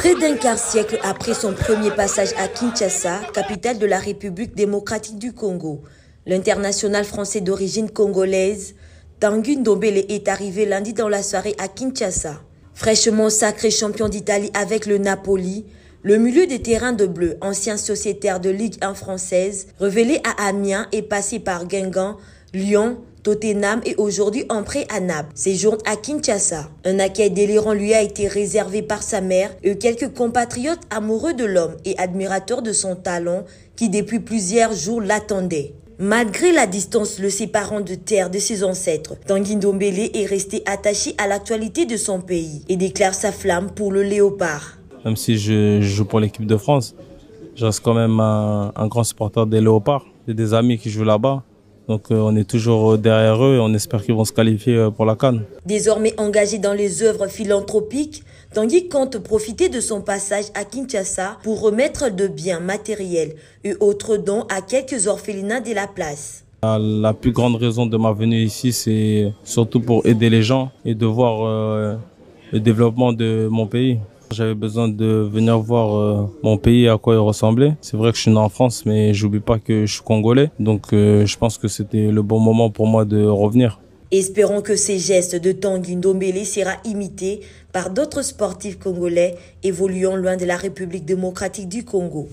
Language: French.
Près d'un quart siècle après son premier passage à Kinshasa, capitale de la République démocratique du Congo, l'international français d'origine congolaise, Tanguy Ndombele est arrivé lundi dans la soirée à Kinshasa. Fraîchement sacré champion d'Italie avec le Napoli, le milieu des terrains de bleu, ancien sociétaire de Ligue 1 française, révélé à Amiens et passé par Guingamp, Lyon, Tottenham et aujourd'hui en prêt à Naples, séjourne à Kinshasa. Un accueil délirant lui a été réservé par sa mère et quelques compatriotes amoureux de l'homme et admirateurs de son talent qui depuis plusieurs jours l'attendaient. Malgré la distance le séparant de terre de ses ancêtres, Tanguy Ndombele est resté attaché à l'actualité de son pays et déclare sa flamme pour le léopard. Même si je joue pour l'équipe de France, je reste quand même un, grand supporter des léopards. J'ai des amis qui jouent là-bas donc euh, on est toujours euh, derrière eux et on espère qu'ils vont se qualifier euh, pour la Cannes. Désormais engagé dans les œuvres philanthropiques, Tanguy compte profiter de son passage à Kinshasa pour remettre de biens matériels et autres dons à quelques orphelinats de la place. La plus grande raison de ma venue ici, c'est surtout pour aider les gens et de voir le développement de mon pays. J'avais besoin de venir voir euh, mon pays à quoi il ressemblait. C'est vrai que je suis né en France, mais j'oublie pas que je suis congolais. Donc euh, je pense que c'était le bon moment pour moi de revenir. Espérons que ces gestes de Tanguy Ndombele sera imité par d'autres sportifs congolais évoluant loin de la République démocratique du Congo.